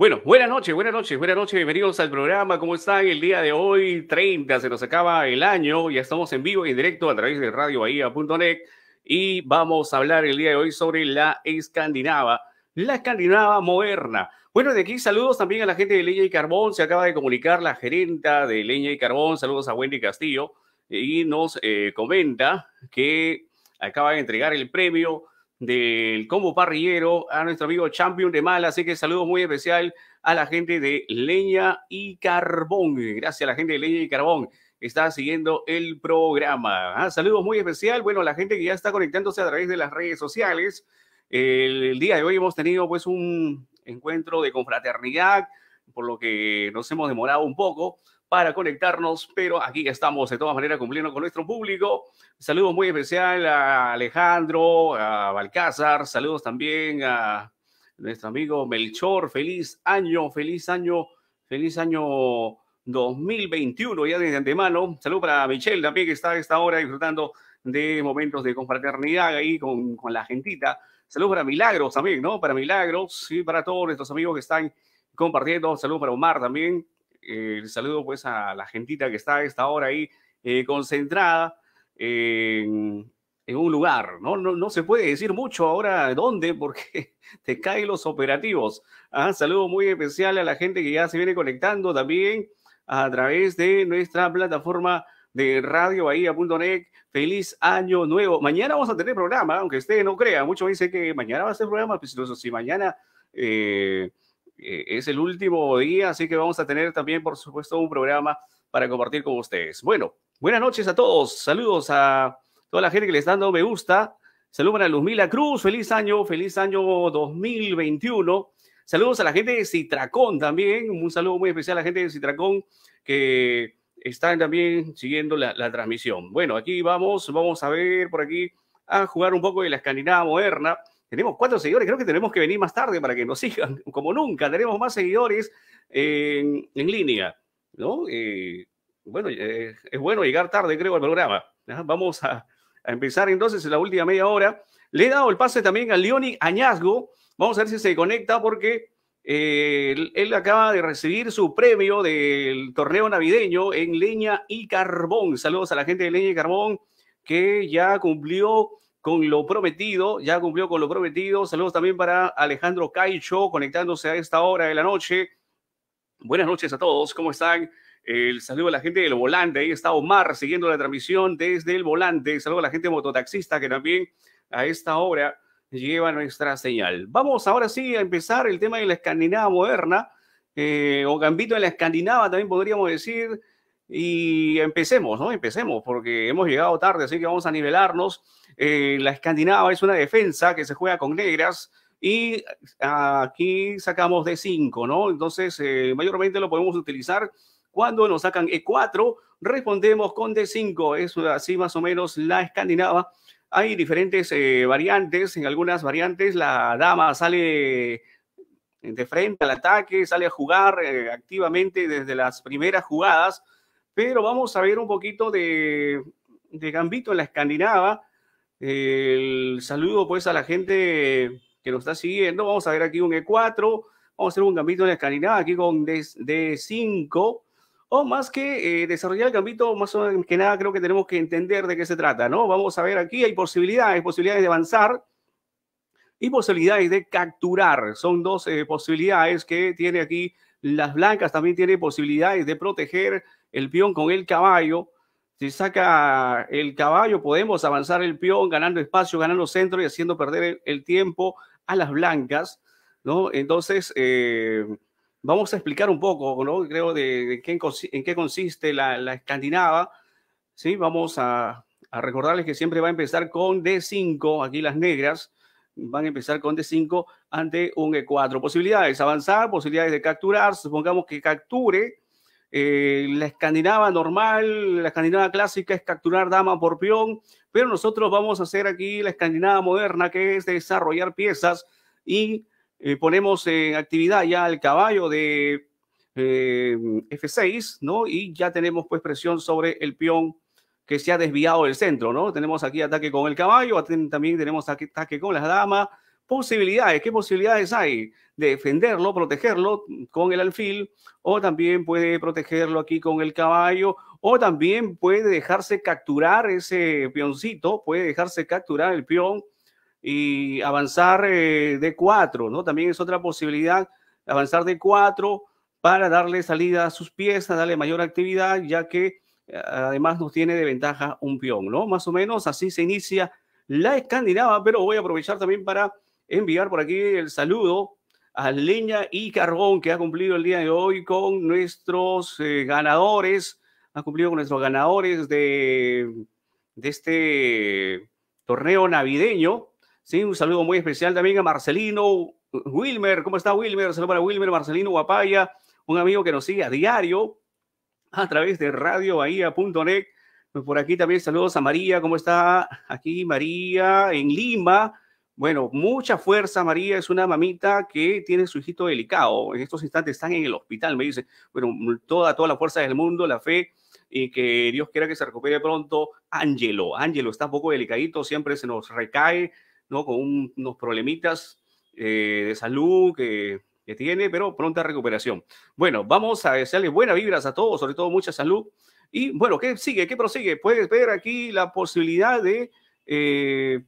Bueno, buenas noches, buenas noches, buenas noches, bienvenidos al programa. ¿Cómo están el día de hoy? 30, se nos acaba el año, ya estamos en vivo y en directo a través de Radio Bahía.net. y vamos a hablar el día de hoy sobre la escandinava, la escandinava moderna. Bueno, de aquí saludos también a la gente de Leña y Carbón, se acaba de comunicar la gerenta de Leña y Carbón, saludos a Wendy Castillo y nos eh, comenta que acaba de entregar el premio del combo parrillero, a nuestro amigo Champion de Malas, Así que saludos muy especial a la gente de Leña y Carbón. Gracias a la gente de Leña y Carbón. Está siguiendo el programa. Ah, saludos muy especial. Bueno, a la gente que ya está conectándose a través de las redes sociales. El, el día de hoy hemos tenido pues un encuentro de confraternidad, por lo que nos hemos demorado un poco, para conectarnos, pero aquí estamos de todas maneras cumpliendo con nuestro público. Saludos muy especial a Alejandro, a Balcázar, saludos también a nuestro amigo Melchor, feliz año, feliz año, feliz año 2021 ya desde antemano. Saludos para Michelle también que está a esta hora disfrutando de momentos de confraternidad ahí con, con la gentita. Saludos para Milagros también, ¿no? Para Milagros y para todos nuestros amigos que están compartiendo. Saludos para Omar también eh, saludo pues a la gentita que está a esta hora ahí eh, concentrada en, en, un lugar. ¿no? No, no se puede decir mucho ahora dónde porque te caen los operativos. Ah, saludo muy especial a la gente que ya se viene conectando también a través de nuestra plataforma de Radio Bahía.net. Feliz año nuevo. Mañana vamos a tener programa, aunque usted no crea. Muchos dicen que mañana va a ser programa, pero pues, si mañana... Eh, eh, es el último día, así que vamos a tener también, por supuesto, un programa para compartir con ustedes. Bueno, buenas noches a todos. Saludos a toda la gente que les está dando me gusta. Saludos para Luzmila Cruz. Feliz año, feliz año 2021. Saludos a la gente de Citracón también. Un saludo muy especial a la gente de Citracón que están también siguiendo la, transmisión. Bueno, aquí vamos, vamos a ver por aquí a jugar un poco de la Escandinavia moderna. Tenemos cuatro seguidores, creo que tenemos que venir más tarde para que nos sigan. Como nunca, tenemos más seguidores en, línea, ¿no? Eh, bueno, eh, es bueno llegar tarde, creo, al programa. ¿ah? Vamos a, empezar entonces en la última media hora. Le he dado el pase también a Leoni Añazgo. Vamos a ver si se conecta porque eh, él, acaba de recibir su premio del torneo navideño en leña y carbón. Saludos a la gente de leña y carbón que ya cumplió con lo prometido, ya cumplió con lo prometido. Saludos también para Alejandro Caicho, conectándose a esta hora de la noche. Buenas noches a todos, ¿cómo están? El saludo a la gente del volante, ahí está Omar siguiendo la transmisión desde el volante. Saludo a la gente mototaxista que también a esta hora lleva nuestra señal. Vamos ahora sí a empezar el tema de la Escandinava moderna, eh, o Gambito de la Escandinava también podríamos decir, y empecemos, ¿no? Empecemos, porque hemos llegado tarde, así que vamos a nivelarnos. Eh, la escandinava es una defensa que se juega con negras y aquí sacamos de 5, ¿no? Entonces, eh, mayormente lo podemos utilizar cuando nos sacan E4, respondemos con D5, es así más o menos la escandinava. Hay diferentes eh, variantes, en algunas variantes la dama sale de frente al ataque, sale a jugar activamente desde las primeras jugadas, pero vamos a ver un poquito de, Gambito en la Escandinava. El saludo pues a la gente que nos está siguiendo. Vamos a ver aquí un E4. Vamos a hacer un gambito en la escandinava aquí con D5. O más que eh, desarrollar el gambito, más que nada creo que tenemos que entender de qué se trata, ¿no? Vamos a ver aquí, hay posibilidades, posibilidades de avanzar y posibilidades de capturar. Son dos eh, posibilidades que tiene aquí las blancas, también tiene posibilidades de proteger el peón con el caballo. Si saca el caballo, podemos avanzar el peón ganando espacio, ganando centro y haciendo perder el, tiempo a las blancas, ¿no? Entonces, eh, vamos a explicar un poco, ¿no? Creo de, en qué consiste la, escandinava, ¿sí? Vamos a, a, recordarles que siempre va a empezar con D5, aquí las negras van a empezar con D5 ante un E4. Posibilidades, avanzar, posibilidades de capturar, supongamos que capture, eh, la escandinava normal, la escandinava clásica es capturar dama por peón, pero nosotros vamos a hacer aquí la escandinava moderna, que es desarrollar piezas y eh, ponemos en eh, actividad ya el caballo de F6, ¿no? Y ya tenemos pues presión sobre el peón que se ha desviado del centro, ¿no? Tenemos aquí ataque con el caballo, también tenemos ataque con las damas. Posibilidades, ¿qué posibilidades hay? defenderlo, protegerlo con el alfil, o también puede protegerlo aquí con el caballo, o también puede dejarse capturar ese peoncito, puede dejarse capturar el peón y avanzar eh, de cuatro, ¿no? También es otra posibilidad avanzar de cuatro para darle salida a sus piezas, darle mayor actividad, ya que eh, además nos tiene de ventaja un peón, ¿no? Más o menos así se inicia la escandinava, pero voy a aprovechar también para enviar por aquí el saludo Leña y Carbón, que ha cumplido el día de hoy con nuestros eh, ganadores, ha cumplido con nuestros ganadores de, de este torneo navideño. Sí, un saludo muy especial también a Marcelino Wilmer. ¿Cómo está Wilmer? Saludos para Wilmer, Marcelino Guapaya, un amigo que nos sigue a diario a través de Radio Bahía.net. Pues por aquí también saludos a María. ¿Cómo está aquí María en Lima? Bueno, mucha fuerza, María. Es una mamita que tiene su hijito delicado. En estos instantes están en el hospital, me dice. Bueno, toda, toda la fuerza del mundo, la fe y que Dios quiera que se recupere pronto. Ángelo, Ángelo está un poco delicadito, siempre se nos recae, ¿no? Con unos problemitas eh, de salud que, tiene, pero pronta recuperación. Bueno, vamos a desearle buenas vibras a todos, sobre todo mucha salud. Y bueno, ¿qué sigue? ¿Qué prosigue? Puedes ver aquí la posibilidad de... Eh,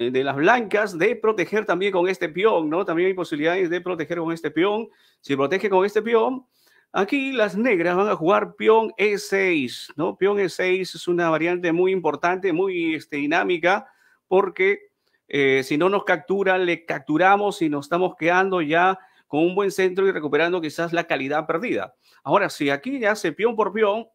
eh, de las blancas de proteger también con este peón, ¿no? También hay posibilidades de proteger con este peón. Si protege con este peón, aquí las negras van a jugar peón E6, ¿no? Peón E6 es una variante muy importante, muy este, dinámica, porque eh, si no nos captura, le capturamos y nos estamos quedando ya con un buen centro y recuperando quizás la calidad perdida. Ahora, si aquí ya se peón por peón,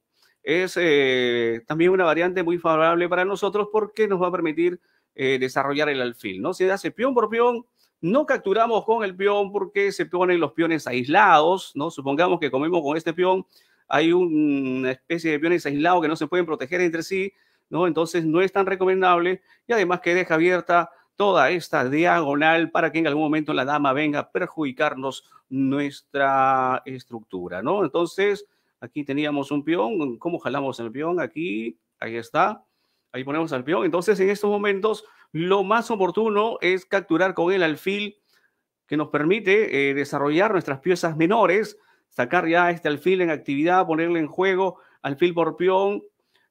es eh, también una variante muy favorable para nosotros porque nos va a permitir eh, desarrollar el alfil, ¿no? Se hace peón por peón, no capturamos con el peón porque se ponen los peones aislados, ¿no? Supongamos que comemos con este peón, hay una especie de peones aislados que no se pueden proteger entre sí, ¿no? Entonces no es tan recomendable y además que deja abierta toda esta diagonal para que en algún momento la dama venga a perjudicarnos nuestra estructura, ¿no? Entonces, aquí teníamos un peón, ¿cómo jalamos el peón? Aquí, ahí está. Ahí ponemos al peón. Entonces, en estos momentos, lo más oportuno es capturar con el alfil que nos permite eh, desarrollar nuestras piezas menores, sacar ya este alfil en actividad, ponerle en juego alfil por peón,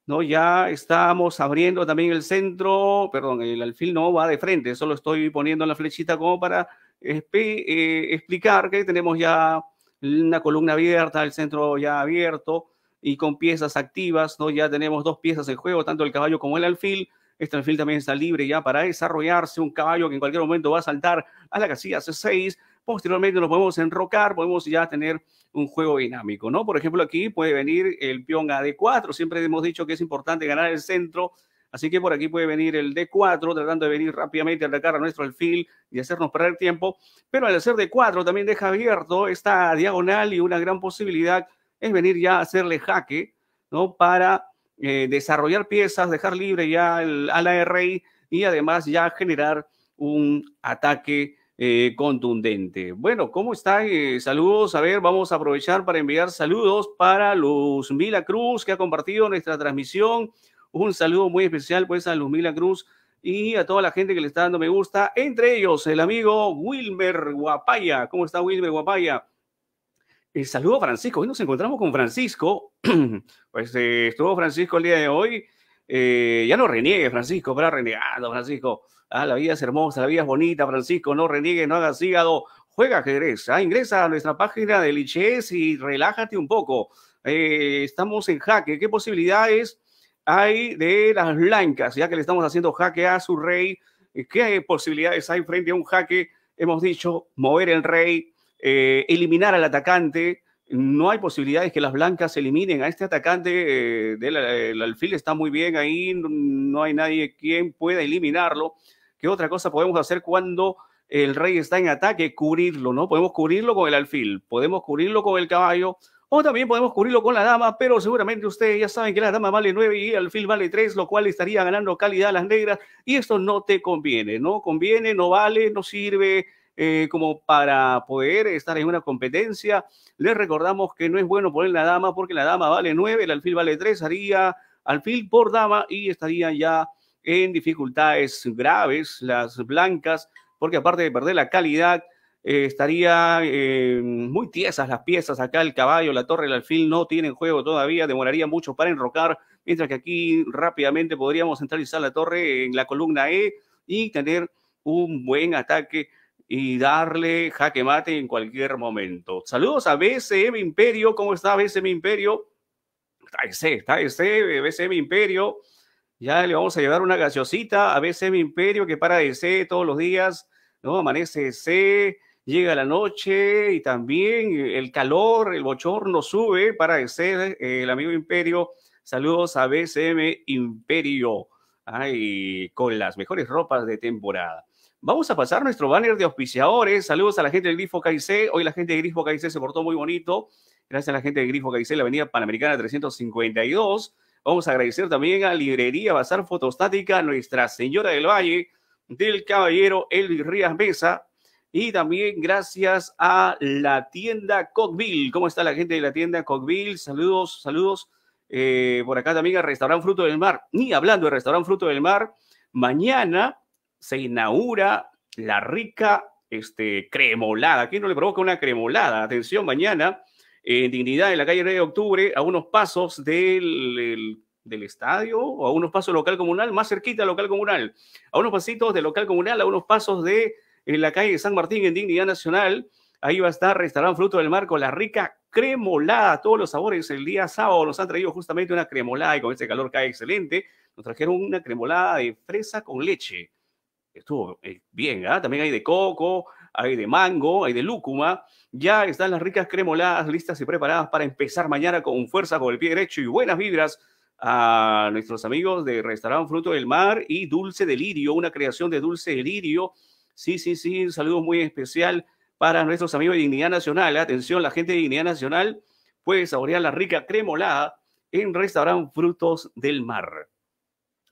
¿no? Ya estamos abriendo también el centro, perdón, el alfil no va de frente, solo estoy poniendo la flechita como para eh, explicar que tenemos ya una columna abierta, el centro ya abierto, y con piezas activas, ¿no? Ya tenemos dos piezas en juego, tanto el caballo como el alfil. Este alfil también está libre ya para desarrollarse, un caballo que en cualquier momento va a saltar a la casilla C6. Posteriormente lo podemos enrocar, podemos ya tener un juego dinámico, ¿no? Por ejemplo, aquí puede venir el peón a D4, siempre hemos dicho que es importante ganar el centro, así que por aquí puede venir el D4, tratando de venir rápidamente a atacar a nuestro alfil y hacernos perder tiempo, pero al hacer D4 también deja abierto esta diagonal y una gran posibilidad es venir ya a hacerle jaque, ¿no? Para eh, desarrollar piezas, dejar libre ya al a la y además ya generar un ataque eh, contundente. Bueno, ¿cómo están? Eh, saludos. A ver, vamos a aprovechar para enviar saludos para Luz Mila Cruz, que ha compartido nuestra transmisión. Un saludo muy especial pues a Luz Mila Cruz y a toda la gente que le está dando me gusta, entre ellos el amigo Wilmer Guapaya. ¿Cómo está Wilmer Guapaya? Saludos saludo Francisco. Hoy nos encontramos con Francisco. pues eh, estuvo Francisco el día de hoy. Eh, ya no reniegue, Francisco, para renegado Francisco. Ah, la vida es hermosa, la vida es bonita, Francisco. No reniegue, no hagas hígado. Juega que Ah, ingresa a nuestra página de lichés y relájate un poco. Eh, estamos en jaque. ¿Qué posibilidades hay de las blancas? Ya que le estamos haciendo jaque a su rey, ¿qué posibilidades hay frente a un jaque? Hemos dicho mover el rey, eh, eliminar al atacante. No hay posibilidades que las blancas eliminen a este atacante. Eh, del, eh, el alfil está muy bien ahí, no hay nadie quien pueda eliminarlo. ¿Qué otra cosa podemos hacer cuando el rey está en ataque? Cubrirlo, ¿no? Podemos cubrirlo con el alfil, podemos cubrirlo con el caballo, o también podemos cubrirlo con la dama, pero seguramente ustedes ya saben que la dama vale 9 y el alfil vale 3, lo cual estaría ganando calidad a las negras y esto no te conviene, no conviene, no vale, no sirve, eh, como para poder estar en una competencia. Les recordamos que no es bueno poner la dama porque la dama vale 9, el alfil vale 3, haría alfil por dama y estarían ya en dificultades graves las blancas, porque aparte de perder la calidad, eh, estaría eh, muy tiesas las piezas acá, el caballo, la torre, el alfil no tienen juego todavía, demoraría mucho para enrocar, mientras que aquí rápidamente podríamos centralizar la torre en la columna E y tener un buen ataque y darle jaque mate en cualquier momento. Saludos a BCM Imperio. ¿Cómo está BCM Imperio? Está ese, está ese, eh, BCM Imperio. Ya le vamos a llevar una gaseosita a BCM Imperio que para ese todos los días, ¿no? Amanece ese, llega la noche y también el calor, el bochorno sube para ese, eh, el amigo Imperio. Saludos a BCM Imperio. Ay, con las mejores ropas de temporada. Vamos a pasar nuestro banner de auspiciadores. Saludos a la gente del Grifo Caicé, Hoy la gente de Grifo Caicé se portó muy bonito. Gracias a la gente de Grifo Caicé, la Avenida Panamericana 352. Vamos a agradecer también a Librería Bazar Fotostática, Nuestra Señora del Valle, del Caballero Elvis Rías Mesa. Y también gracias a la tienda Cockville. ¿Cómo está la gente de la tienda Cockville? Saludos, saludos. Eh, por acá también al Restaurante Fruto del Mar. Ni hablando de Restaurante Fruto del Mar, mañana se inaugura la rica este, cremolada. ¿Quién no le provoca una cremolada? Atención, mañana en Dignidad, en la calle 9 de octubre, a unos pasos del, del estadio o a unos pasos local comunal, más cerquita local comunal, a unos pasitos del local comunal, a unos pasos de en la calle San Martín, en Dignidad Nacional. Ahí va a estar Restaurante Fruto del Mar con la rica cremolada, todos los sabores. El día sábado nos han traído justamente una cremolada y con este calor cae excelente. Nos trajeron una cremolada de fresa con leche estuvo eh, bien, ¿ah? También hay de coco, hay de mango, hay de lúcuma. Ya están las ricas cremoladas listas y preparadas para empezar mañana con fuerza, con el pie derecho y buenas vibras a nuestros amigos de Restaurante Fruto del Mar y Dulce delirio una creación de Dulce delirio Sí, sí, sí, un saludo muy especial para nuestros amigos de Dignidad Nacional. ¿eh? Atención, la gente de Dignidad Nacional puede saborear la rica cremolada en Restaurante Frutos del Mar.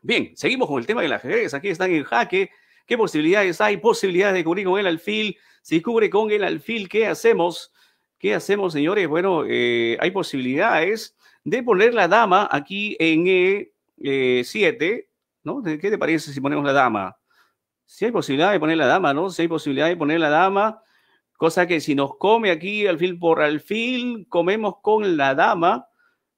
Bien, seguimos con el tema de del ajedrez. Aquí están en jaque ¿Qué posibilidades hay? Posibilidades de cubrir con el alfil. Si cubre con el alfil, ¿qué hacemos? ¿Qué hacemos, señores? Bueno, eh, hay posibilidades de poner la dama aquí en E7, eh, ¿no? ¿Qué te parece si ponemos la dama? Si hay posibilidad de poner la dama, ¿no? Si hay posibilidad de poner la dama, cosa que si nos come aquí alfil por alfil, comemos con la dama,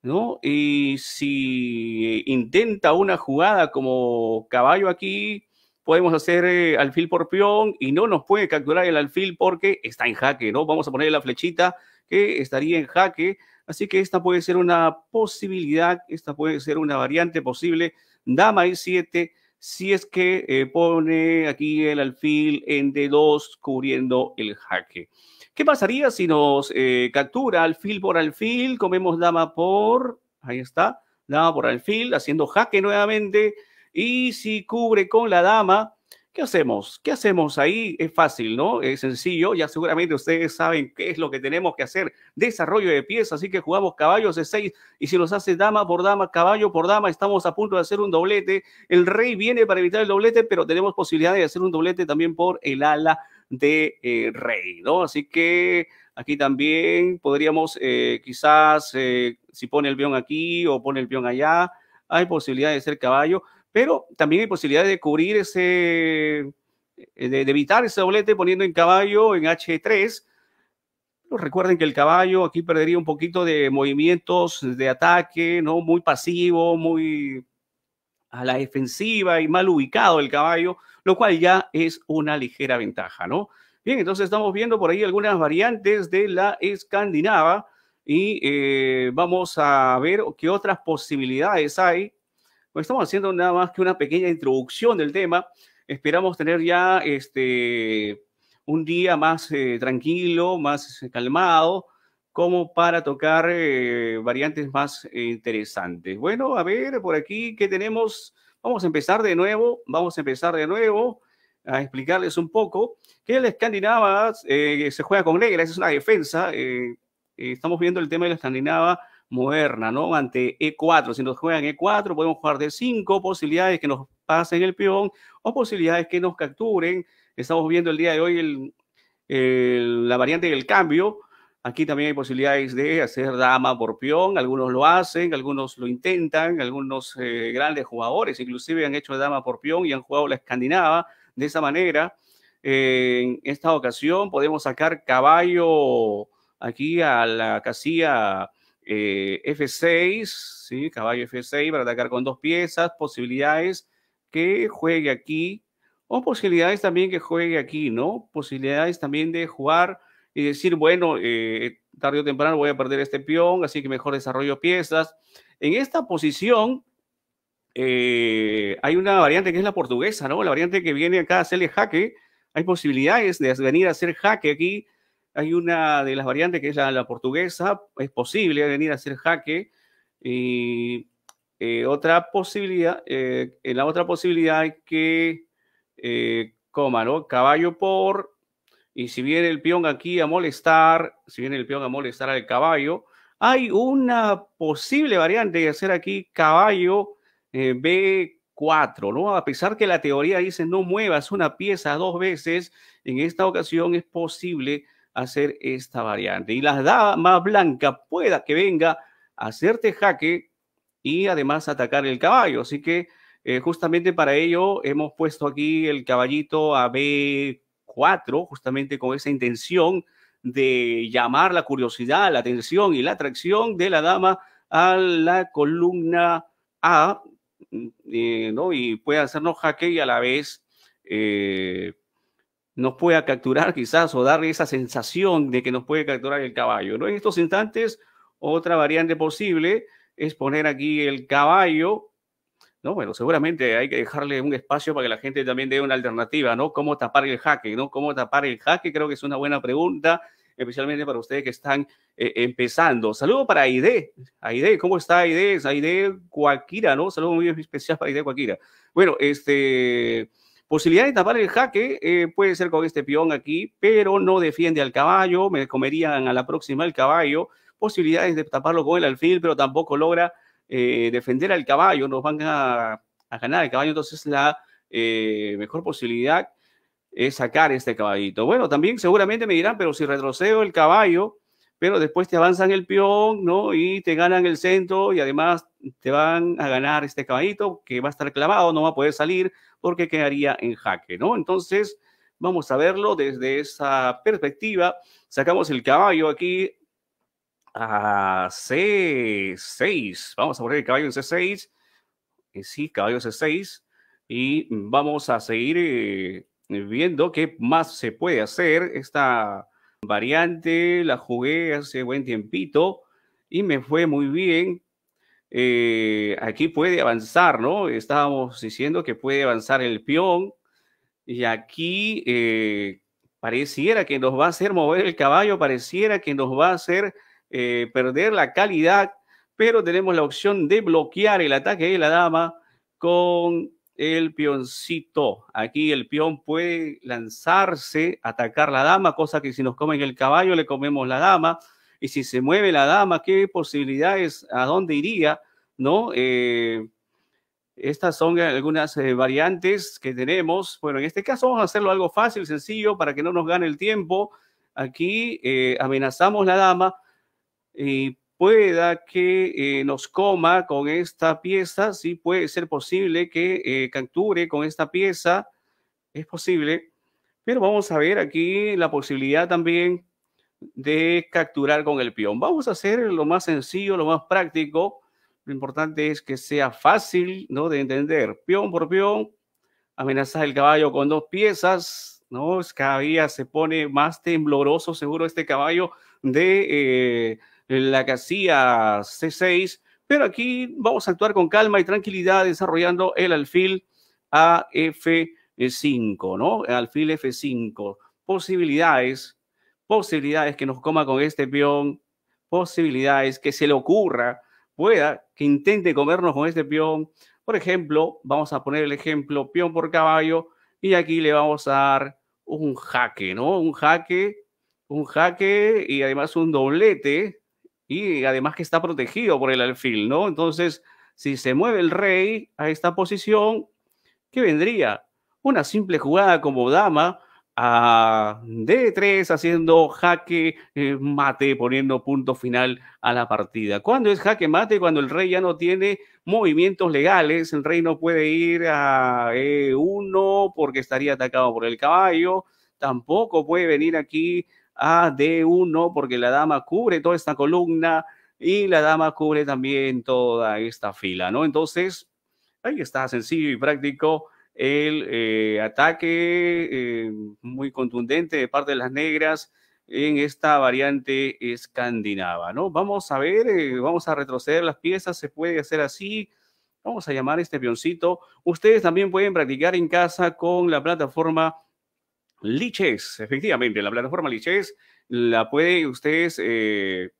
¿no? Y si intenta una jugada como caballo aquí, podemos hacer eh, alfil por peón y no nos puede capturar el alfil porque está en jaque, ¿no? Vamos a poner la flechita que estaría en jaque. Así que esta puede ser una posibilidad, esta puede ser una variante posible. Dama y 7 si es que eh, pone aquí el alfil en D2 cubriendo el jaque. ¿Qué pasaría si nos eh, captura alfil por alfil? Comemos dama por, ahí está, dama por alfil, haciendo jaque nuevamente. Y si cubre con la dama, ¿qué hacemos? ¿Qué hacemos ahí? Es fácil, ¿no? Es sencillo. Ya seguramente ustedes saben qué es lo que tenemos que hacer. Desarrollo de piezas así que jugamos caballos de seis. Y si nos hace dama por dama, caballo por dama, estamos a punto de hacer un doblete. El rey viene para evitar el doblete, pero tenemos posibilidad de hacer un doblete también por el ala de eh, rey, ¿no? Así que aquí también podríamos, eh, quizás, eh, si pone el peón aquí o pone el peón allá, hay posibilidad de hacer caballo pero también hay posibilidad de cubrir ese, eh, de, evitar ese doblete poniendo en caballo en H3. Pero recuerden que el caballo aquí perdería un poquito de movimientos de ataque, ¿no? Muy pasivo, muy a la defensiva y mal ubicado el caballo, lo cual ya es una ligera ventaja, ¿no? Bien, entonces estamos viendo por ahí algunas variantes de la escandinava y eh, vamos a ver qué otras posibilidades hay pues estamos haciendo nada más que una pequeña introducción del tema. Esperamos tener ya este, un día más eh, tranquilo, más eh, calmado, como para tocar eh, variantes más interesantes. Bueno, a ver, por aquí, ¿qué tenemos? Vamos a empezar de nuevo, vamos a empezar de nuevo a explicarles un poco que la escandinava se juega con negras, es una defensa. estamos viendo el tema de la escandinava moderna, ¿no? Ante E4. Si nos juegan E4, podemos jugar de cinco posibilidades que nos pasen el peón o posibilidades que nos capturen. Estamos viendo el día de hoy el, la variante del cambio. Aquí también hay posibilidades de hacer dama por peón. Algunos lo hacen, algunos lo intentan, algunos eh, grandes jugadores inclusive han hecho dama por peón y han jugado la escandinava de esa manera. en esta ocasión podemos sacar caballo aquí a la casilla eh, F6, ¿sí? caballo F6 para atacar con dos piezas, posibilidades que juegue aquí, o posibilidades también que juegue aquí, ¿no? Posibilidades también de jugar y decir, bueno, eh, tarde o temprano voy a perder este peón, así que mejor desarrollo piezas. En esta posición eh, hay una variante que es la portuguesa, ¿no? La variante que viene acá a hacerle jaque. Hay posibilidades de venir a hacer jaque aquí hay una de las variantes que es la, portuguesa, es posible venir a hacer jaque. Y eh, otra posibilidad, eh, en la otra posibilidad es que eh, coma, ¿no? Caballo por, y si viene el peón aquí a molestar, si viene el peón a molestar al caballo, hay una posible variante de hacer aquí caballo B4, ¿no? A pesar que la teoría dice no muevas una pieza dos veces, en esta ocasión es posible hacer esta variante. Y la dama blanca pueda que venga a hacerte jaque y además atacar el caballo. Así que eh, justamente para ello hemos puesto aquí el caballito a B4, justamente con esa intención de llamar la curiosidad, la atención y la atracción de la dama a la columna A, eh, ¿no? Y puede hacernos jaque y a la vez eh, nos pueda capturar quizás o darle esa sensación de que nos puede capturar el caballo. ¿no? En estos instantes, otra variante posible es poner aquí el caballo. No, bueno, seguramente hay que dejarle un espacio para que la gente también dé una alternativa, ¿no? ¿Cómo tapar el jaque, ¿no? ¿Cómo tapar el jaque? Creo que es una buena pregunta, especialmente para ustedes que están eh, empezando. Saludo para Aide. Aide, ¿cómo está Aide? Aide cualquiera ¿no? Saludo muy especial para Aide cualquiera Bueno, este... Posibilidad de tapar el jaque eh, puede ser con este peón aquí, pero no defiende al caballo, me comerían a la próxima el caballo. Posibilidades de taparlo con el alfil, pero tampoco logra eh, defender al caballo, nos van a, ganar el caballo, entonces la eh, mejor posibilidad es sacar este caballito. Bueno, también seguramente me dirán, pero si retrocedo el caballo, pero después te avanzan el peón, ¿no? Y te ganan el centro y además te van a ganar este caballito que va a estar clavado, no va a poder salir porque quedaría en jaque, ¿no? Entonces, vamos a verlo desde esa perspectiva. Sacamos el caballo aquí a C6. Vamos a poner el caballo en C6. Eh, sí, caballo C6. Y vamos a seguir eh, viendo qué más se puede hacer esta variante, la jugué hace buen tiempito y me fue muy bien. Eh, aquí puede avanzar, ¿no? Estábamos diciendo que puede avanzar el peón y aquí eh, pareciera que nos va a hacer mover el caballo, pareciera que nos va a hacer eh, perder la calidad, pero tenemos la opción de bloquear el ataque de la dama con el peoncito. Aquí el peón puede lanzarse, atacar la dama, cosa que si nos comen el caballo le comemos la dama. Y si se mueve la dama, ¿qué posibilidades? ¿A dónde iría? ¿No? Eh, estas son algunas eh, variantes que tenemos. Bueno, en este caso vamos a hacerlo algo fácil, sencillo, para que no nos gane el tiempo. Aquí eh, amenazamos la dama y pueda que eh, nos coma con esta pieza, sí puede ser posible que eh, capture con esta pieza, es posible, pero vamos a ver aquí la posibilidad también de capturar con el peón. Vamos a hacer lo más sencillo, lo más práctico, lo importante es que sea fácil, ¿no? De entender, peón por peón, amenaza el caballo con dos piezas, ¿no? Cada día se pone más tembloroso seguro este caballo de... Eh, la casilla C6, pero aquí vamos a actuar con calma y tranquilidad desarrollando el alfil a F5, ¿no? alfil F5. Posibilidades, posibilidades que nos coma con este peón, posibilidades que se le ocurra, pueda que intente comernos con este peón. Por ejemplo, vamos a poner el ejemplo peón por caballo y aquí le vamos a dar un jaque, ¿no? Un jaque, un jaque y además un doblete y además que está protegido por el alfil, ¿no? Entonces, si se mueve el rey a esta posición, ¿qué vendría? Una simple jugada como dama a D3 haciendo jaque eh, mate, poniendo punto final a la partida. ¿Cuándo es jaque mate? Cuando el rey ya no tiene movimientos legales, el rey no puede ir a E1 porque estaría atacado por el caballo, tampoco puede venir aquí AD1 ah, porque la dama cubre toda esta columna y la dama cubre también toda esta fila, ¿no? Entonces, ahí está, sencillo y práctico el eh, ataque eh, muy contundente de parte de las negras en esta variante escandinava, ¿no? Vamos a ver, eh, vamos a retroceder las piezas, se puede hacer así, vamos a llamar este pioncito. Ustedes también pueden practicar en casa con la plataforma Liches, efectivamente, la plataforma Liches la puede ustedes eh,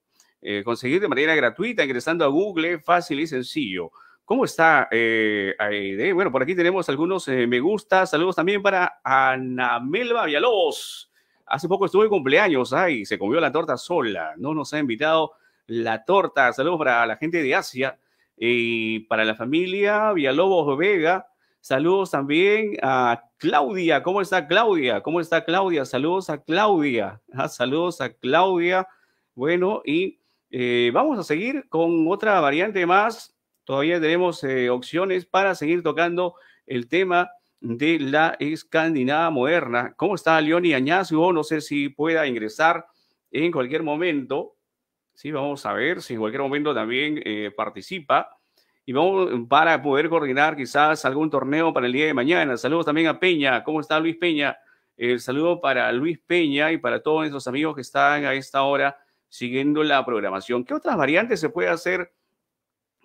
eh, conseguir de manera gratuita ingresando a Google, fácil y sencillo. ¿Cómo está eh, Bueno, por aquí tenemos algunos eh, me gusta. Saludos también para Melba Vialobos. Hace poco estuve de cumpleaños, ay, se comió la torta sola. No nos ha invitado la torta. Saludos para la gente de Asia y para la familia Vialobos Vega. Saludos también a Claudia. ¿Cómo está Claudia? ¿Cómo está Claudia? Saludos a Claudia. Ah, saludos a Claudia. Bueno, y eh, vamos a seguir con otra variante más. Todavía tenemos eh, opciones para seguir tocando el tema de la Escandinava moderna. ¿Cómo está Leoni Añazo? No sé si pueda ingresar en cualquier momento. Sí, vamos a ver si en cualquier momento también eh, participa y vamos eh, para poder coordinar quizás algún torneo para el día de mañana. Saludos también a Peña. ¿Cómo está Luis Peña? El saludo para Luis Peña y para todos esos amigos que están a esta hora siguiendo la programación. ¿Qué otras variantes se puede hacer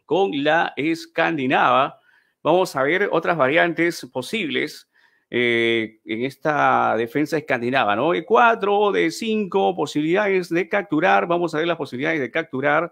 con la escandinava? Vamos a ver otras variantes posibles eh, en esta defensa escandinava, ¿no? De cuatro, de cinco posibilidades de capturar. Vamos a ver las posibilidades de capturar.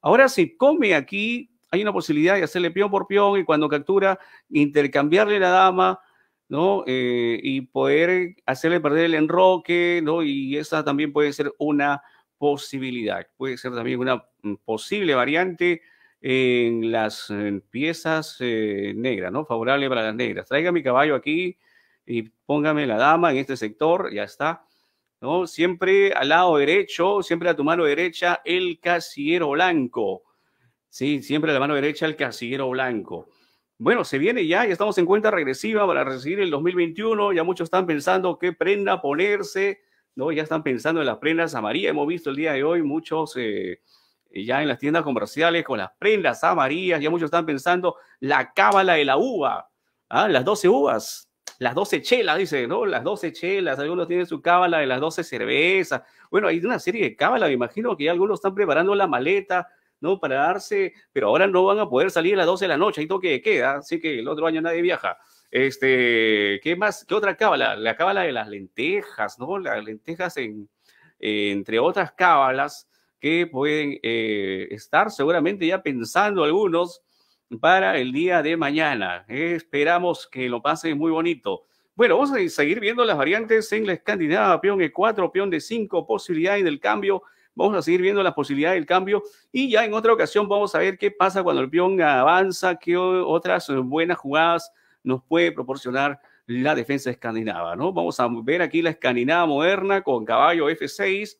Ahora se come aquí hay una posibilidad de hacerle peón por peón y cuando captura, intercambiarle la dama, ¿no? Eh, y poder hacerle perder el enroque, ¿no? Y esa también puede ser una posibilidad, puede ser también una mm, posible variante en las piezas eh, negras, ¿no? Favorable para las negras. Traiga mi caballo aquí y póngame la dama en este sector, ya está. ¿no? Siempre al lado derecho, siempre a tu mano derecha, el casillero blanco. Sí, siempre la mano derecha el casillero blanco. Bueno, se viene ya, ya estamos en cuenta regresiva para recibir el 2021. Ya muchos están pensando qué prenda ponerse, ¿no? Ya están pensando en las prendas amarillas. Hemos visto el día de hoy muchos eh, ya en las tiendas comerciales con las prendas amarillas. Ya muchos están pensando la cábala de la uva, ¿ah? las 12 uvas, las 12 chelas, dice, ¿no? Las 12 chelas, algunos tienen su cábala de las 12 cervezas. Bueno, hay una serie de cábalas, me imagino que algunos están preparando la maleta ¿no? Para darse, pero ahora no van a poder salir a las 12 de la noche, y toque de queda, así ah, que el otro año nadie viaja. Este, ¿qué más? ¿Qué otra cábala? La cábala de las lentejas, ¿no? Las lentejas en, entre otras cábalas que pueden eh, estar seguramente ya pensando algunos para el día de mañana. esperamos que lo pase muy bonito. Bueno, vamos a seguir viendo las variantes en la escandinava, peón de 4 peón de 5 posibilidad del cambio Vamos a seguir viendo las posibilidades del cambio y ya en otra ocasión vamos a ver qué pasa cuando el peón avanza, qué otras buenas jugadas nos puede proporcionar la defensa escandinava, ¿no? Vamos a ver aquí la escandinava moderna con caballo F6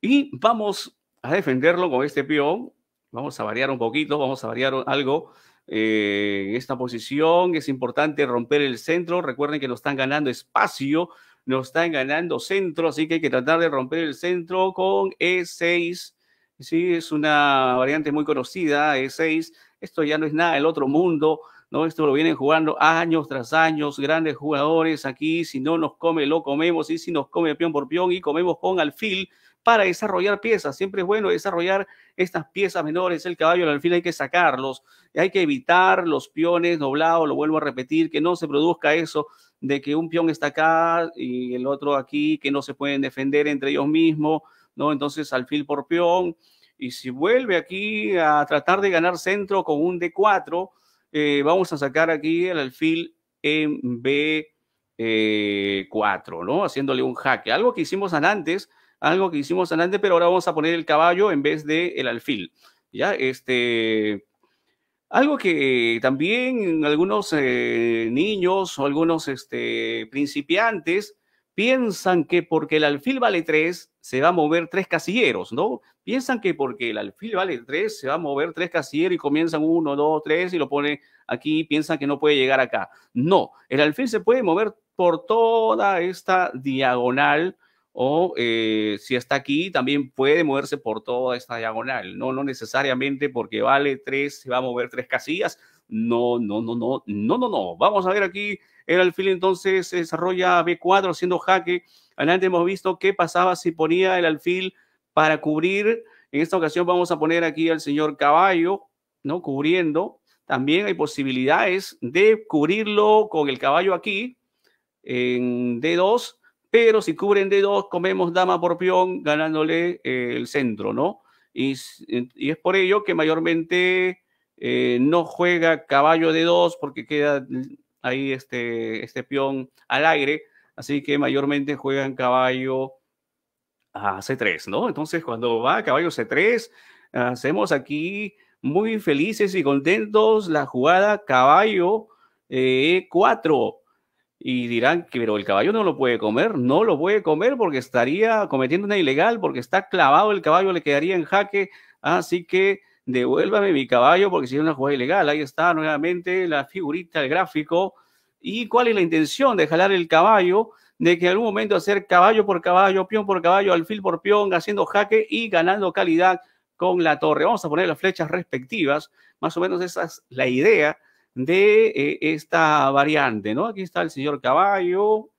y vamos a defenderlo con este peón. Vamos a variar un poquito, vamos a variar algo eh, en esta posición. Es importante romper el centro. Recuerden que nos están ganando espacio nos están ganando centro, así que hay que tratar de romper el centro con E6. Sí, es una variante muy conocida, E6. Esto ya no es nada el otro mundo, ¿no? Esto lo vienen jugando años tras años, grandes jugadores aquí. Si no nos come, lo comemos. Y si nos come peón por peón y comemos con alfil para desarrollar piezas. Siempre es bueno desarrollar estas piezas menores. El caballo, el alfil hay que sacarlos. Hay que evitar los peones doblados, lo vuelvo a repetir, que no se produzca eso de que un peón está acá y el otro aquí, que no se pueden defender entre ellos mismos, ¿no? Entonces, alfil por peón. Y si vuelve aquí a tratar de ganar centro con un D4, eh, vamos a sacar aquí el alfil en B4, ¿no? Haciéndole un jaque. Algo que hicimos antes, algo que hicimos antes, pero ahora vamos a poner el caballo en vez de el alfil. Ya, este, algo que eh, también algunos eh, niños o algunos este, principiantes piensan que porque el alfil vale 3, se va a mover tres casilleros, ¿no? Piensan que porque el alfil vale 3, se va a mover tres casilleros y comienzan uno, dos, tres y lo pone aquí, piensan que no puede llegar acá. No, el alfil se puede mover por toda esta diagonal o eh, si está aquí, también puede moverse por toda esta diagonal. No, no necesariamente porque vale tres, se va a mover tres casillas. No, no, no, no, no, no, no. Vamos a ver aquí. El alfil entonces desarrolla B4 haciendo jaque. Adelante, hemos visto qué pasaba si ponía el alfil para cubrir. En esta ocasión vamos a poner aquí al señor caballo, ¿no? Cubriendo. También hay posibilidades de cubrirlo con el caballo aquí en D2 pero si cubren de dos, comemos dama por peón, ganándole eh, el centro, ¿no? Y, es por ello que mayormente eh, no juega caballo de dos porque queda mm, ahí este, este, peón al aire. Así que mayormente juegan caballo a C3, ¿no? Entonces, cuando va caballo C3, hacemos aquí muy felices y contentos la jugada caballo E4. Eh, y dirán que pero el caballo no lo puede comer, no lo puede comer porque estaría cometiendo una ilegal, porque está clavado el caballo, le quedaría en jaque, así que devuélvame mi caballo porque si es una jugada ilegal, ahí está nuevamente la figurita, el gráfico, y cuál es la intención de jalar el caballo, de que en algún momento hacer caballo por caballo, peón por caballo, alfil por peón, haciendo jaque y ganando calidad con la torre. Vamos a poner las flechas respectivas, más o menos esa es la idea de eh, esta variante, ¿no? Aquí está el señor caballo,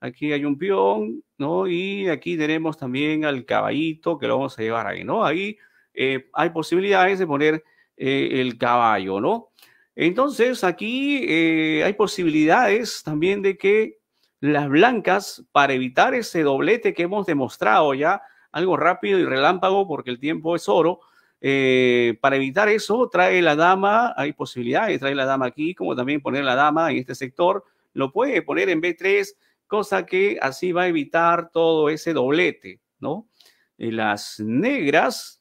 aquí hay un peón, ¿no? Y aquí tenemos también al caballito que lo vamos a llevar ahí, ¿no? Ahí eh, hay posibilidades de poner eh, el caballo, ¿no? Entonces, aquí hay posibilidades también de que las blancas, para evitar ese doblete que hemos demostrado ya, algo rápido y relámpago, porque el tiempo es oro, eh, para evitar eso, trae la dama, hay posibilidades, de traer la dama aquí, como también poner la dama en este sector, lo puede poner en B3, cosa que así va a evitar todo ese doblete, ¿no? Y las negras,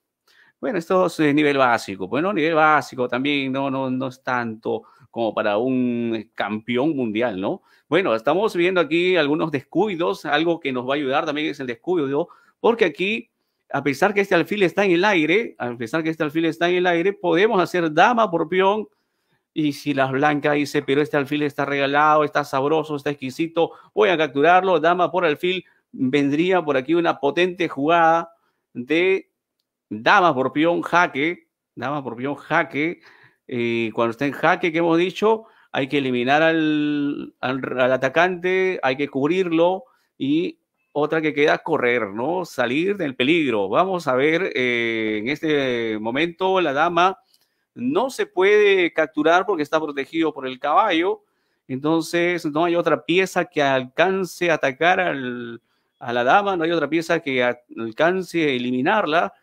bueno, esto es eh, nivel básico, bueno, pues, nivel básico también, no, no, no es tanto como para un campeón mundial, ¿no? Bueno, estamos viendo aquí algunos descuidos, algo que nos va a ayudar también es el descuido, porque aquí a pesar que este alfil está en el aire, a pesar que este alfil está en el aire, podemos hacer dama por peón. Y si las blancas dice, pero este alfil está regalado, está sabroso, está exquisito, voy a capturarlo, dama por alfil, vendría por aquí una potente jugada de dama por peón jaque, dama por peón jaque. y eh, cuando está en jaque, que hemos dicho, hay que eliminar al atacante, hay que cubrirlo y otra que queda correr, ¿no? Salir del peligro. Vamos a ver, eh, en este momento la dama no se puede capturar porque está protegido por el caballo, entonces no hay otra pieza que alcance a atacar a la dama, no hay otra pieza que alcance a eliminarla.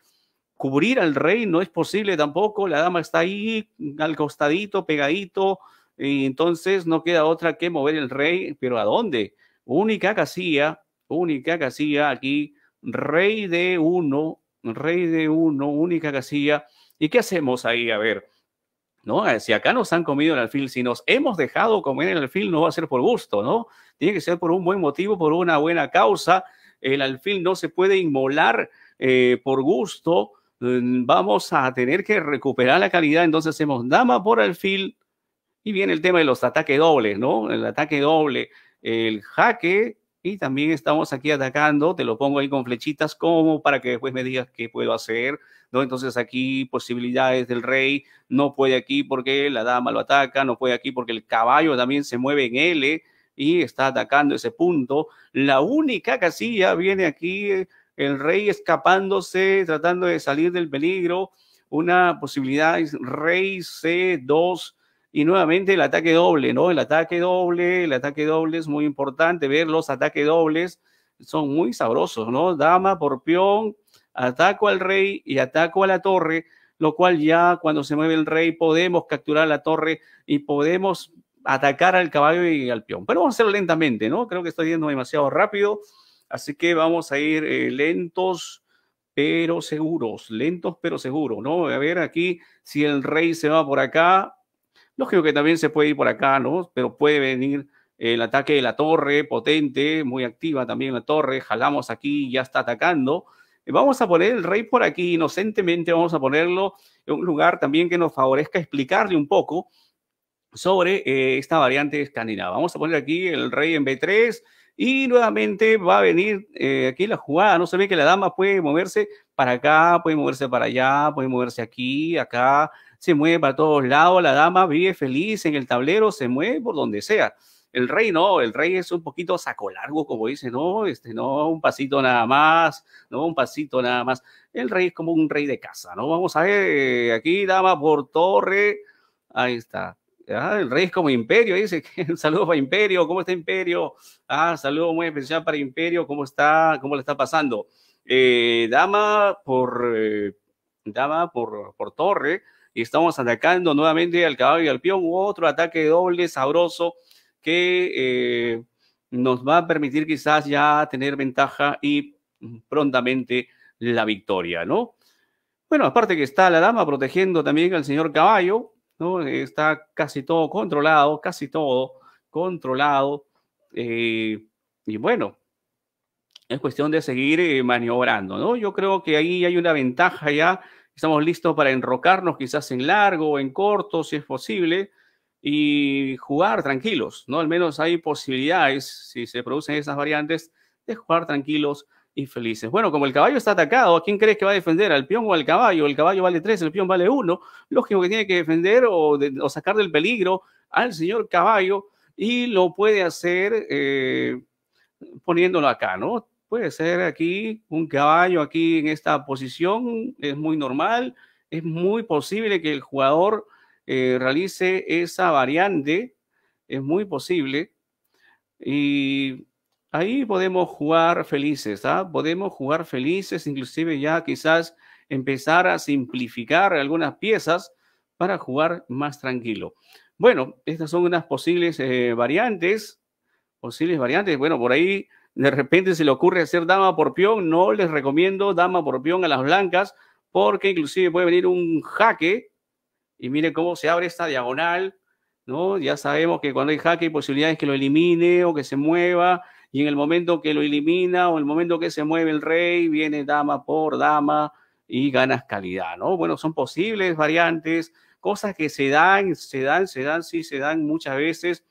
Cubrir al rey no es posible tampoco, la dama está ahí al costadito, pegadito, y entonces no queda otra que mover el rey, pero ¿a dónde? Única casilla única casilla aquí, rey de uno rey de uno única casilla. ¿Y qué hacemos ahí? A ver, ¿no? Eh, si acá nos han comido el alfil, si nos hemos dejado comer el alfil, no va a ser por gusto, ¿no? Tiene que ser por un buen motivo, por una buena causa. El alfil no se puede inmolar eh, por gusto. Mm, vamos a tener que recuperar la calidad. Entonces hacemos dama por alfil. Y viene el tema de los ataques dobles, ¿no? El ataque doble, el jaque y también estamos aquí atacando, te lo pongo ahí con flechitas como para que después me digas qué puedo hacer, ¿no? Entonces aquí posibilidades del rey, no puede aquí porque la dama lo ataca, no puede aquí porque el caballo también se mueve en L ¿eh? y está atacando ese punto. La única casilla viene aquí, eh, el rey escapándose, tratando de salir del peligro, una posibilidad es rey C2, y nuevamente el ataque doble, ¿no? El ataque doble, el ataque doble es muy importante, ver los ataques dobles son muy sabrosos, ¿no? Dama por peón, ataco al rey y ataco a la torre, lo cual ya cuando se mueve el rey podemos capturar la torre y podemos atacar al caballo y al peón. Pero vamos a hacerlo lentamente, ¿no? Creo que estoy yendo demasiado rápido, así que vamos a ir eh, lentos pero seguros, lentos pero seguros, ¿no? A ver aquí si el rey se va por acá, Lógico que también se puede ir por acá, ¿no? Pero puede venir el ataque de la torre, potente, muy activa también la torre, jalamos aquí, ya está atacando. Vamos a poner el rey por aquí, inocentemente vamos a ponerlo en un lugar también que nos favorezca explicarle un poco sobre eh, esta variante escandinava. Vamos a poner aquí el rey en B3 y nuevamente va a venir eh, aquí la jugada. No se ve que la dama puede moverse para acá, puede moverse para allá, puede moverse aquí, acá se mueve para todos lados, la dama vive feliz en el tablero, se mueve por donde sea. El rey no, el rey es un poquito saco largo, como dice, no, este, no, un pasito nada más, no, un pasito nada más. El rey es como un rey de casa, ¿no? Vamos a ver, eh, aquí dama por torre, ahí está. Ah, el rey es como Imperio, dice, un saludo para Imperio, ¿cómo está Imperio? Ah, saludo muy especial para Imperio, ¿cómo está? ¿Cómo le está pasando? Eh, dama por, eh, dama por, por torre, y Estamos atacando nuevamente al caballo y al peón. Otro ataque doble sabroso que eh, nos va a permitir quizás ya tener ventaja y mm, prontamente la victoria, ¿no? Bueno, aparte que está la dama protegiendo también al señor caballo, ¿no? Está casi todo controlado, casi todo controlado. Eh, y bueno, es cuestión de seguir eh, maniobrando, ¿no? Yo creo que ahí hay una ventaja ya Estamos listos para enrocarnos quizás en largo o en corto, si es posible, y jugar tranquilos, ¿no? Al menos hay posibilidades, si se producen esas variantes, de jugar tranquilos y felices. Bueno, como el caballo está atacado, ¿a quién crees que va a defender? ¿Al peón o al caballo? El caballo vale tres, el peón vale uno. Lógico que tiene que defender o, sacar del peligro al señor caballo y lo puede hacer eh, poniéndolo acá, ¿no? puede ser aquí un caballo aquí en esta posición, es muy normal, es muy posible que el jugador eh, realice esa variante, es muy posible. Y ahí podemos jugar felices, ¿ah? podemos jugar felices, inclusive ya quizás empezar a simplificar algunas piezas para jugar más tranquilo. Bueno, estas son unas posibles eh, variantes, posibles variantes. Bueno, por ahí de repente se le ocurre hacer dama por peón, no les recomiendo dama por peón a las blancas, porque inclusive puede venir un jaque, y mire cómo se abre esta diagonal, ¿no? Ya sabemos que cuando hay jaque hay posibilidades que lo elimine o que se mueva, y en el momento que lo elimina o en el momento que se mueve el rey, viene dama por dama y ganas calidad, ¿no? Bueno, son posibles variantes, cosas que se dan, se dan, se dan, sí, se dan muchas veces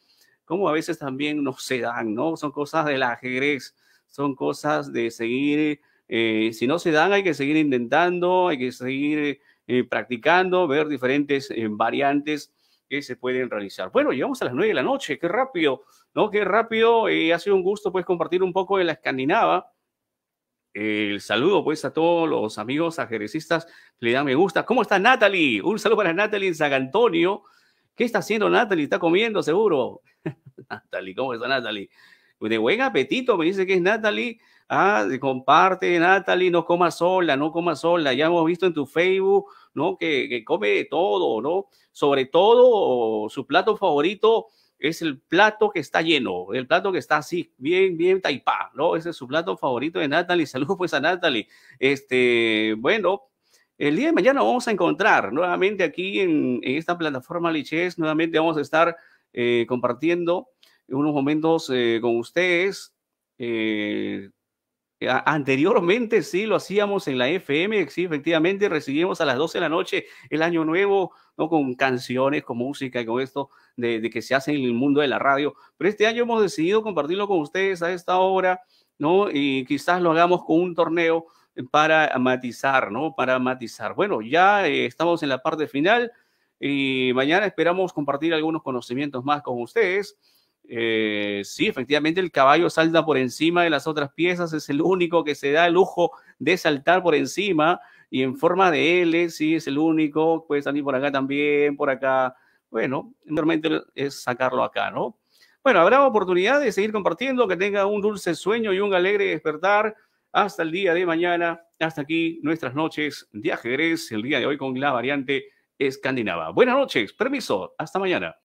como a veces también no se dan, ¿no? Son cosas del ajedrez, son cosas de seguir, eh, si no se dan hay que seguir intentando, hay que seguir eh, practicando, ver diferentes eh, variantes que se pueden realizar. Bueno, llegamos a las nueve de la noche, qué rápido, ¿no? Qué rápido, ha sido un gusto pues compartir un poco de la escandinava. El saludo pues a todos los amigos ajedrecistas le dan me gusta. ¿Cómo está Natalie? Un saludo para Natalie en San Antonio. ¿Qué está haciendo Natalie? Está comiendo seguro. Natalie, ¿cómo está Natalie? Pues de buen apetito, me dice que es Natalie. Ah, comparte, Natalie, no coma sola, no coma sola. Ya hemos visto en tu Facebook, ¿no? Que, come todo, ¿no? Sobre todo, su plato favorito es el plato que está lleno, el plato que está así, bien, bien taipá, ¿no? Ese es su plato favorito de Natalie. Saludos pues a Natalie. Este, bueno, el día de mañana vamos a encontrar nuevamente aquí en, en esta plataforma Liches, nuevamente vamos a estar eh, compartiendo unos momentos eh, con ustedes. Eh, anteriormente sí lo hacíamos en la FM, sí, efectivamente recibimos a las 12 de la noche el año nuevo, ¿no? Con canciones, con música y con esto de, que se hace en el mundo de la radio. Pero este año hemos decidido compartirlo con ustedes a esta hora, ¿no? Y quizás lo hagamos con un torneo para matizar, ¿no? Para matizar. Bueno, ya estamos en la parte final. Y mañana esperamos compartir algunos conocimientos más con ustedes. Eh, sí, efectivamente el caballo salta por encima de las otras piezas, es el único que se da el lujo de saltar por encima y en forma de L, sí, es el único, puede salir por acá también, por acá. Bueno, normalmente es sacarlo acá, ¿no? Bueno, habrá oportunidad de seguir compartiendo, que tenga un dulce sueño y un alegre despertar hasta el día de mañana. Hasta aquí nuestras noches de ajedrez, el día de hoy con la variante escandinava. Buenas noches, permiso, hasta mañana.